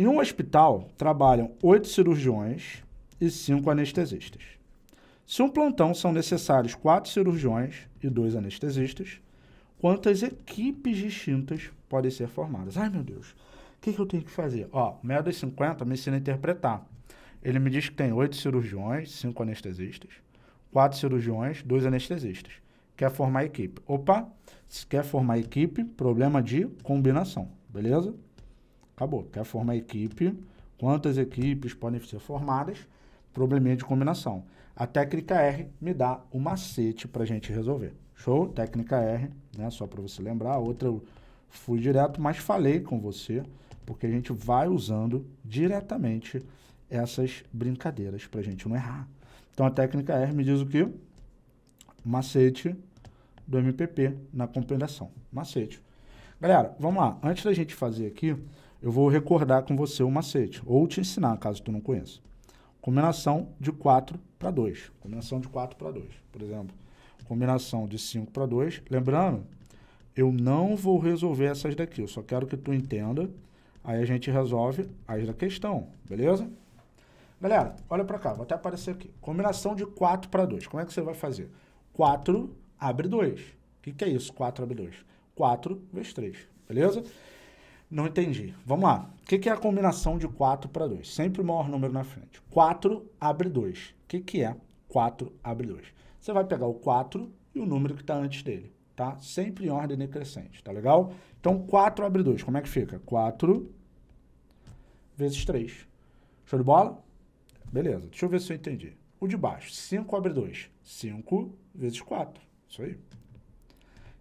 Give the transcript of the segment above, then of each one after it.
Em um hospital, trabalham oito cirurgiões e cinco anestesistas. Se um plantão são necessários quatro cirurgiões e dois anestesistas, quantas equipes distintas podem ser formadas? Ai, meu Deus, o que, que eu tenho que fazer? Ó, o 50 me ensina a interpretar. Ele me diz que tem oito cirurgiões, cinco anestesistas, quatro cirurgiões, dois anestesistas. Quer formar equipe. Opa, se quer formar equipe, problema de combinação, beleza? Acabou. Quer formar equipe, quantas equipes podem ser formadas, probleminha de combinação. A técnica R me dá o um macete para a gente resolver. Show? Técnica R, né? Só para você lembrar. Outra eu fui direto, mas falei com você, porque a gente vai usando diretamente essas brincadeiras para a gente não errar. Então a técnica R me diz o que? Macete do MPP na compreensão Macete. Galera, vamos lá. Antes da gente fazer aqui, eu vou recordar com você o macete, ou te ensinar, caso tu não conheça. Combinação de 4 para 2. Combinação de 4 para 2, por exemplo. Combinação de 5 para 2. Lembrando, eu não vou resolver essas daqui, eu só quero que tu entenda. Aí a gente resolve as da questão, beleza? Galera, olha para cá, vou até aparecer aqui. Combinação de 4 para 2. Como é que você vai fazer? 4 abre 2. O que, que é isso? 4 abre 2. 4 vezes 3, beleza? Não entendi. Vamos lá. O que, que é a combinação de 4 para 2? Sempre o maior número na frente. 4 abre 2. O que, que é 4 abre 2? Você vai pegar o 4 e o número que está antes dele, tá? Sempre em ordem decrescente, tá legal? Então, 4 abre 2. Como é que fica? 4 vezes 3. Show de bola? Beleza. Deixa eu ver se eu entendi. O de baixo. 5 abre 2. 5 vezes 4. Isso aí.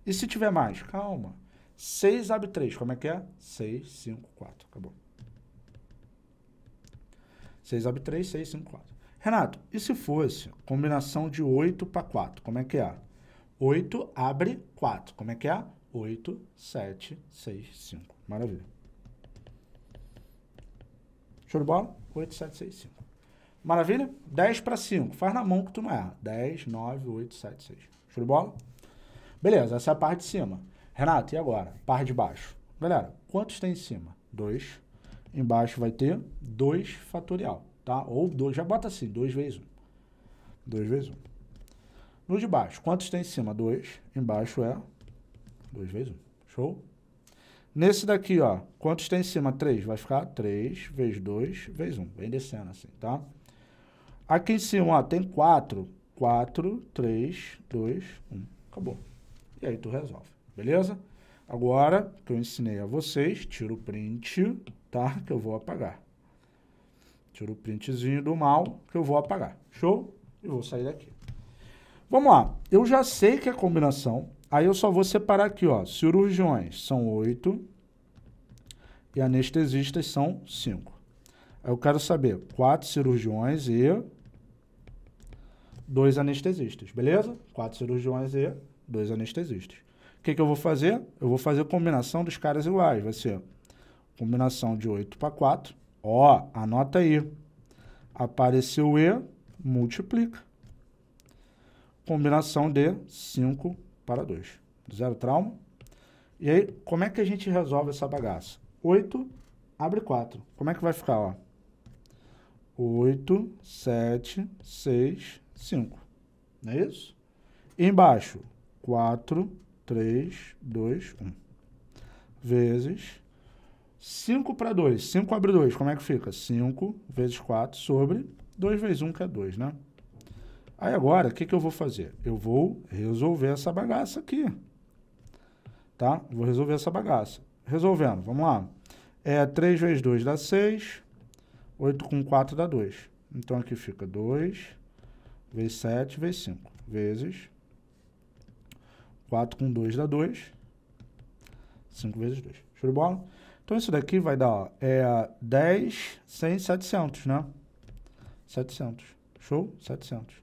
E se tiver mais? Calma. 6 abre 3, como é que é? 6, 5, 4, acabou. 6 abre 3, 6, 5, 4. Renato, e se fosse combinação de 8 para 4, como é que é? 8 abre 4, como é que é? 8, 7, 6, 5. Maravilha. Show de bola? 8, 7, 6, 5. Maravilha? 10 para 5. Faz na mão que tu não erra. 10, 9, 8, 7, 6. Show de bola? Beleza, essa é a parte de cima. Renato, e agora? Par de baixo. Galera, quantos tem em cima? 2. Embaixo vai ter 2 fatorial, tá? Ou 2, já bota assim, 2 vezes 1. Um. 2 vezes 1. Um. No de baixo, quantos tem em cima? 2. Embaixo é 2 vezes 1. Um. Show? Nesse daqui, ó, quantos tem em cima? 3. Vai ficar 3 vezes 2 vezes 1. Um. Vem descendo assim, tá? Aqui em cima, ó, tem 4. 4, 3, 2, 1. Acabou. E aí tu resolve beleza? Agora, que eu ensinei a vocês, tiro o print, tá? Que eu vou apagar. Tiro o printzinho do mal, que eu vou apagar. Show? E vou sair daqui. Vamos lá. Eu já sei que é combinação. Aí eu só vou separar aqui, ó. Cirurgiões são oito e anestesistas são cinco. Aí eu quero saber quatro cirurgiões e dois anestesistas, beleza? Quatro cirurgiões e dois anestesistas. O que, que eu vou fazer? Eu vou fazer a combinação dos caras iguais. Vai ser combinação de 8 para 4. Ó, anota aí. Apareceu E, multiplica. Combinação de 5 para 2. Zero trauma. E aí, como é que a gente resolve essa bagaça? 8, abre 4. Como é que vai ficar, ó? 8, 7, 6, 5. Não é isso? E embaixo, 4, 3, 2, 1. Vezes 5 para 2. 5 abre 2. Como é que fica? 5 vezes 4 sobre 2 vezes 1, que é 2, né? Aí agora, o que, que eu vou fazer? Eu vou resolver essa bagaça aqui. Tá? Vou resolver essa bagaça. Resolvendo, vamos lá. É 3 vezes 2 dá 6. 8 com 4 dá 2. Então aqui fica 2 vezes 7 vezes 5 vezes 4 com 2 dá 2. 5 vezes 2. Show de bola? Então isso daqui vai dar ó, é 10, 100, 700, né? 700. Show? 700.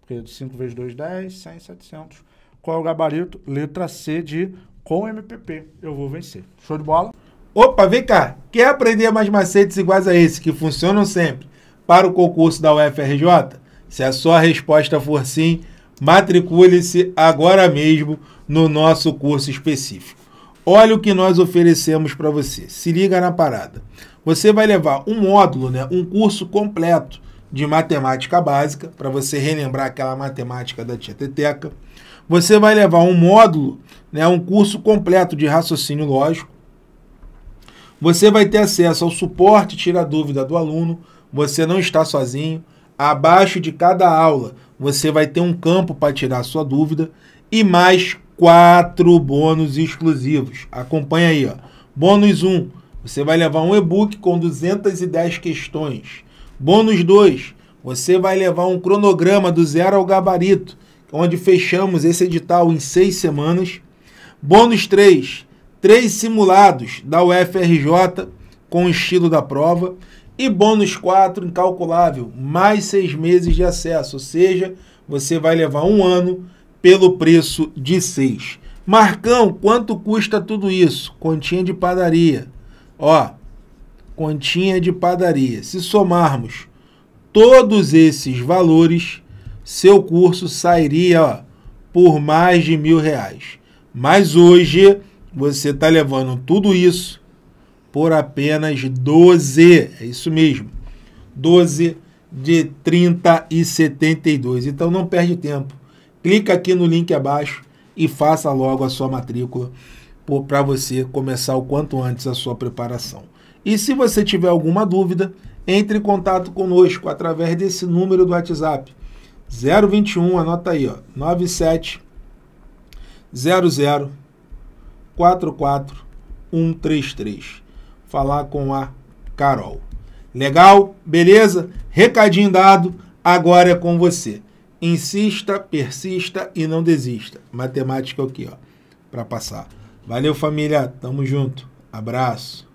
Porque 5 vezes 2, 10, 100, 700. Qual é o gabarito? Letra C de com MPP. Eu vou vencer. Show de bola? Opa, vem cá. Quer aprender mais macetes iguais a esse que funcionam sempre para o concurso da UFRJ? Se a sua resposta for sim, Matricule-se agora mesmo no nosso curso específico. Olha o que nós oferecemos para você. Se liga na parada. Você vai levar um módulo, né, um curso completo de matemática básica, para você relembrar aquela matemática da tia Teteca. Você vai levar um módulo, né, um curso completo de raciocínio lógico. Você vai ter acesso ao suporte tira dúvida do aluno. Você não está sozinho. Abaixo de cada aula, você vai ter um campo para tirar sua dúvida e mais quatro bônus exclusivos. Acompanha aí, ó. Bônus 1, um, você vai levar um e-book com 210 questões. Bônus 2, você vai levar um cronograma do zero ao gabarito, onde fechamos esse edital em seis semanas. Bônus 3, três simulados da UFRJ com o estilo da prova. E bônus 4, incalculável, mais seis meses de acesso, ou seja, você vai levar um ano pelo preço de seis. Marcão, quanto custa tudo isso? Continha de padaria. Ó, continha de padaria. Se somarmos todos esses valores, seu curso sairia ó, por mais de mil reais. Mas hoje você está levando tudo isso por apenas 12, é isso mesmo, 12 de 30 e 72. Então não perde tempo, clica aqui no link abaixo e faça logo a sua matrícula para você começar o quanto antes a sua preparação. E se você tiver alguma dúvida, entre em contato conosco através desse número do WhatsApp 021, anota aí, ó, 97 00 44 133 falar com a Carol. Legal? Beleza? Recadinho dado, agora é com você. Insista, persista e não desista. Matemática aqui, é ó, para passar. Valeu, família. Tamo junto. Abraço.